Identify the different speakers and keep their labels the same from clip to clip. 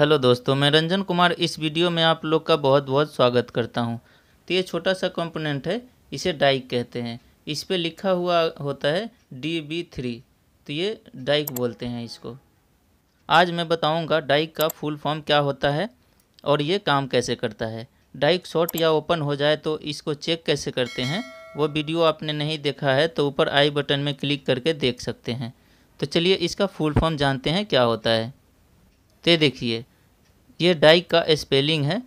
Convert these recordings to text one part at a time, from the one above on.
Speaker 1: hello दोस्तों मैं रंजन कुमार इस वीडियो में आप लोग का बहुत बहुत स्वागत करता हूं तो ये छोटा सा कंपोनेंट है इसे डाइक कहते हैं इस पर लिखा हुआ होता है डी बी थ्री तो ये डाइक बोलते हैं इसको आज मैं बताऊंगा डाइक का फुल फॉर्म क्या होता है और ये काम कैसे करता है डाइक शॉर्ट या ओपन हो जाए तो इसको चेक कैसे करते हैं वो वीडियो आपने नहीं देखा है तो ऊपर आई बटन में क्लिक करके देख सकते हैं तो चलिए इसका फुल फॉर्म जानते हैं क्या होता है तो देखिए ये डाइक का स्पेलिंग है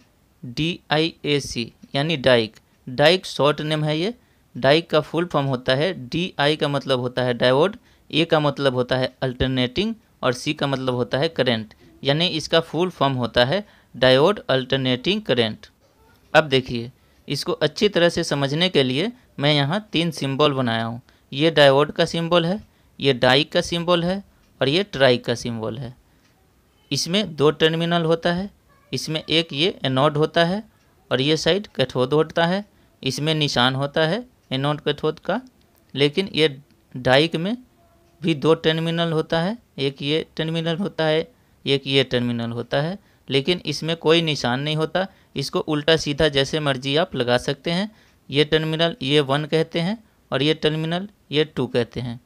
Speaker 1: डी आई ए सी यानी डाइक डाइक शॉर्ट नेम है ये डाइक का फुल फॉर्म होता है डी आई का मतलब होता है डायोड ए का मतलब होता है अल्टरनेटिंग और सी का मतलब होता है करेंट यानी इसका फुल फॉर्म होता है डायोड अल्टरनेटिंग करेंट अब देखिए इसको अच्छी तरह से समझने के लिए मैं यहाँ तीन सिंबल बनाया हूँ ये डायोड का सिंबल है ये डाइक का सिंबल है और ये ट्राइक का सिंबल है इसमें दो टर्मिनल होता है इसमें एक ये एनोड होता है और ये साइड कैथोड होता है इसमें निशान होता है एनोड कैथोड का लेकिन ये डाइक में भी दो टर्मिनल होता है एक ये टर्मिनल होता है एक ये टर्मिनल होता है लेकिन इसमें कोई निशान नहीं होता इसको उल्टा सीधा जैसे मर्जी आप लगा सकते हैं ये टर्मिनल ये वन कहते हैं और ये टर्मिनल ये टू कहते हैं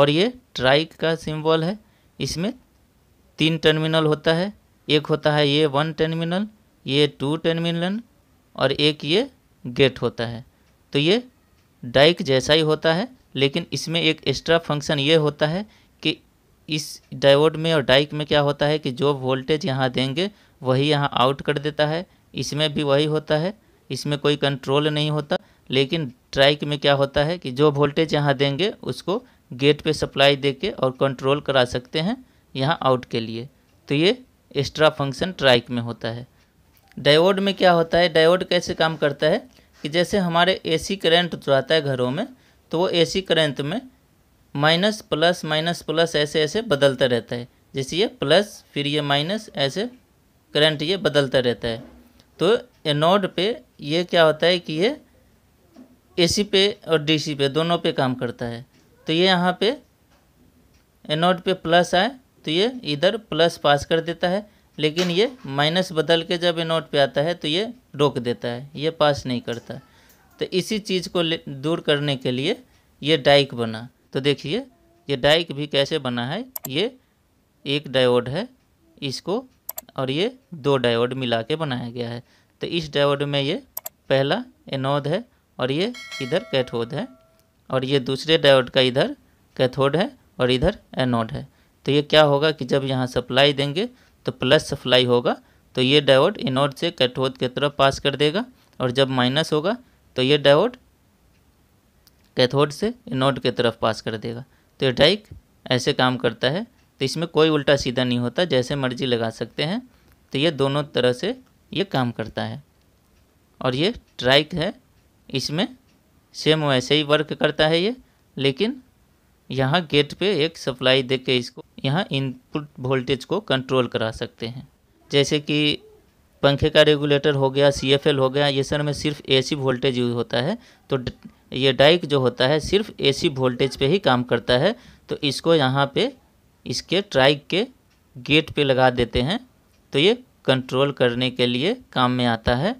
Speaker 1: और ये ट्राइक का सिंबल है इसमें तीन टर्मिनल होता है एक होता है ये वन टर्मिनल ये टू टर्मिनल और एक ये गेट होता है तो ये डाइक जैसा ही होता है लेकिन इसमें एक एक्स्ट्रा फंक्शन ये होता है कि इस डायोड में और डाइक में क्या होता है कि जो वोल्टेज यहाँ देंगे वही यहाँ आउट कर देता है इसमें भी वही होता है इसमें कोई कंट्रोल नहीं होता लेकिन ट्राइक में क्या होता है कि जो वोल्टेज यहाँ देंगे उसको गेट पे सप्लाई देके और कंट्रोल करा सकते हैं यहाँ आउट के लिए तो ये एक्स्ट्रा फंक्शन ट्राइक में होता है डायोड में क्या होता है डायोड कैसे काम करता है कि जैसे हमारे एसी करंट आता है घरों में तो वो एसी करंट में माइनस प्लस माइनस प्लस ऐसे ऐसे बदलता रहता है जैसे ये प्लस फिर ये माइनस ऐसे करंट ये बदलता रहता है तो एनोड पे ये क्या होता है कि ये एसी पे और डीसी पे दोनों पे काम करता है तो ये यहाँ पे एनोड पे प्लस आए तो ये इधर प्लस पास कर देता है लेकिन ये माइनस बदल के जब नोट पे आता है तो ये रोक देता है ये पास नहीं करता तो इसी चीज़ को दूर करने के लिए ये डाइक बना तो देखिए ये डाइक भी कैसे बना है ये एक डायोड है इसको और ये दो डायोड मिला के बनाया गया है तो इस डायोड में ये पहला एनोड है और ये इधर कैथोड है और ये दूसरे डायोड का इधर कैथोड है और इधर एनोड है तो ये क्या होगा कि जब यहाँ सप्लाई देंगे तो प्लस सप्लाई होगा तो ये डायोड इनोड से कैथोड की तरफ पास कर देगा और जब माइनस होगा तो ये डायोड कैथोड से इनोड की तरफ पास कर देगा तो ये डाइक ऐसे काम करता है तो इसमें कोई उल्टा सीधा नहीं होता जैसे मर्जी लगा सकते हैं तो ये दोनों तरह से ये काम करता है और ये ट्राइक है इसमें सेम वैसे ही वर्क करता है ये लेकिन यहाँ गेट पे एक सप्लाई दे के इसको यहाँ इनपुट वोल्टेज को कंट्रोल करा सकते हैं जैसे कि पंखे का रेगुलेटर हो गया सी हो गया ये सर में सिर्फ एसी वोल्टेज यूज होता है तो ये डाइक जो होता है सिर्फ एसी वोल्टेज पे ही काम करता है तो इसको यहाँ पे इसके ट्राइक के गेट पे लगा देते हैं तो ये कंट्रोल करने के लिए काम में आता है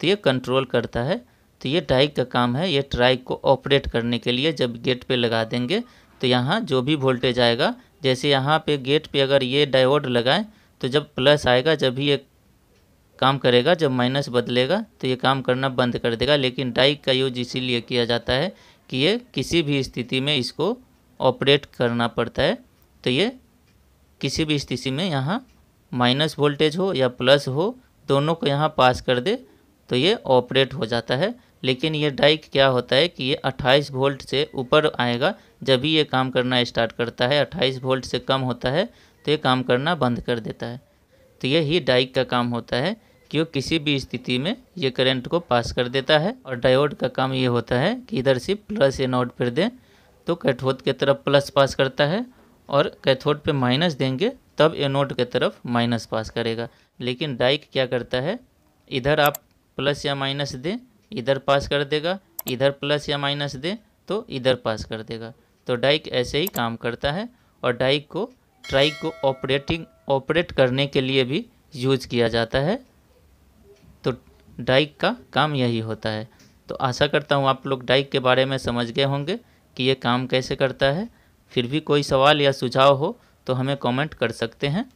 Speaker 1: तो ये कंट्रोल करता है तो ये डाइक का काम है ये ट्राइक को ऑपरेट करने के लिए जब गेट पे लगा देंगे तो यहाँ जो भी वोल्टेज आएगा जैसे यहाँ पे गेट पे अगर ये डायोड लगाएं तो जब प्लस आएगा जब भी ये काम करेगा जब माइनस बदलेगा तो ये काम करना बंद कर देगा लेकिन डाइक का यूज इसीलिए किया जाता है कि ये किसी भी स्थिति में इसको ऑपरेट करना पड़ता है तो ये किसी भी स्थिति में यहाँ माइनस वोल्टेज हो या प्लस हो दोनों को यहाँ पास कर दे तो ये ऑपरेट हो जाता है लेकिन ये डाइक क्या होता है कि ये 28 वोल्ट से ऊपर आएगा जब भी ये काम करना स्टार्ट करता है 28 वोल्ट से कम होता है तो ये काम करना बंद कर देता है तो यही डाइक का काम होता है कि वो किसी भी स्थिति में ये करंट को पास कर देता है और डायोड का काम ये होता है कि इधर से प्लस नोट पर दें तो कैथोड के तरफ प्लस पास करता है और कैथोड पर माइनस देंगे तब नोट के तरफ माइनस पास करेगा लेकिन डाइक क्या करता है इधर आप प्लस या माइनस दें इधर पास कर देगा इधर प्लस या माइनस दे तो इधर पास कर देगा तो डाइक ऐसे ही काम करता है और डाइक को ट्राइक को ऑपरेटिंग ऑपरेट करने के लिए भी यूज किया जाता है तो डाइक का काम यही होता है तो आशा करता हूँ आप लोग डाइक के बारे में समझ गए होंगे कि ये काम कैसे करता है फिर भी कोई सवाल या सुझाव हो तो हमें कमेंट कर सकते हैं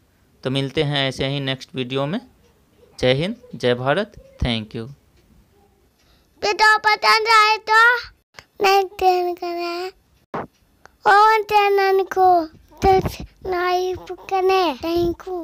Speaker 1: तो मिलते हैं ऐसे ही नेक्स्ट वीडियो में जय हिंद जय भारत थैंक यू Video పతండి అయితే నాకు తెలియదు కదా ఓ అంటే నాకు తెలిసి నా ఇప్పుడు కానీ థ్యాంక్ యూ